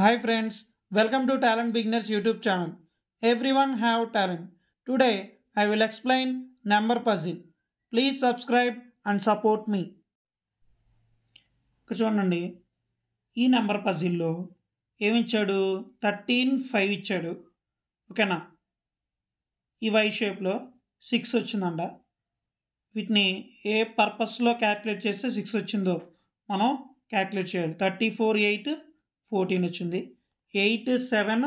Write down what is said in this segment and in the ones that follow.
Hi friends, welcome to Talent Beginners YouTube channel. Everyone have talent. Today I will explain number puzzle. Please subscribe and support me. ఇక్కడ చూడండి ఈ number పజిల్లో ఏమిచ్చాడు thirteen five ఇచ్చాడు ఓకేనా ఈ why షేప్లో సిక్స్ వచ్చిందంట వీటిని ఏ పర్పస్లో క్యాల్కులేట్ చేస్తే సిక్స్ వచ్చిందో మనం క్యాల్కులేట్ చేయాలి థర్టీ ఫోర్ ఎయిట్ ఫోర్టీన్ వచ్చింది eight seven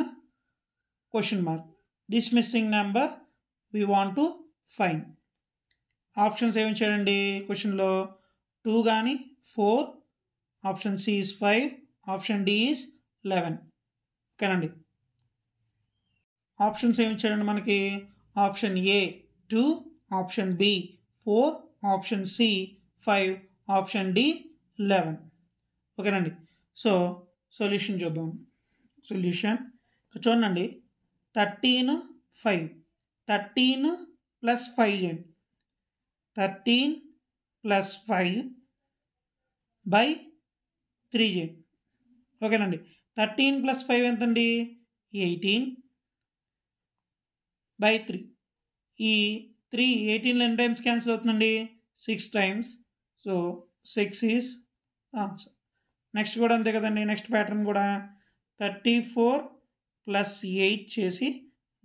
question mark this missing number we want to find options ఏమి చేయండి క్వశ్చన్లో టూ కానీ four option C is five option D is eleven ఓకేనండి ఆప్షన్స్ ఏమి చేయండి మనకి option A two option B four option C five option D eleven ఓకేనండి so solution చూద్దాం సొల్యూషన్ చూడండి thirteen five thirteen plus five చేయండి thirteen plus five by three చేయండి ఓకేనండి థర్టీన్ ప్లస్ ఫైవ్ ఎంతండి ఎయిటీన్ బై త్రీ ఈ three eighteen ఎన్ times cancel అవుతుందండి six times so six is answer next కూడా అంతే కదండి నెక్స్ట్ ప్యాటర్న్ కూడా థర్టీ ఫోర్ ప్లస్ ఎయిట్ చేసి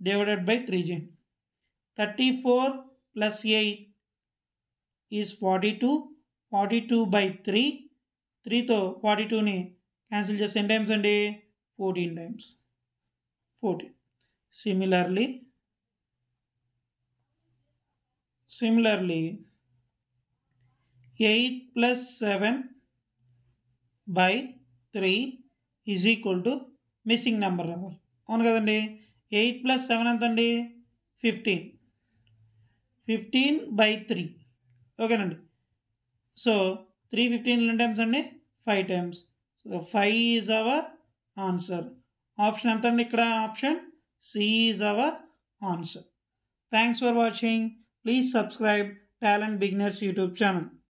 డివైడెడ్ బై త్రీ జీ thirty four plus eight is forty two forty two by three త్రీతో forty టూని క్యాన్సిల్ చేస్తే ఎన్ని టైమ్స్ అండి fourteen times fourteen similarly similarly eight plus seven by three is equal to missing number రావాలి అవును కదండి eight plus seven ఎంత అండి ఫిఫ్టీన్ ఫిఫ్టీన్ బై త్రీ ఓకేనండి సో త్రీ ఫిఫ్టీన్ ఎన్ని టైమ్స్ అండి five times so five is our answer option ఎంత అండి ఇక్కడ option C is our answer thanks for watching please subscribe talent beginners YouTube channel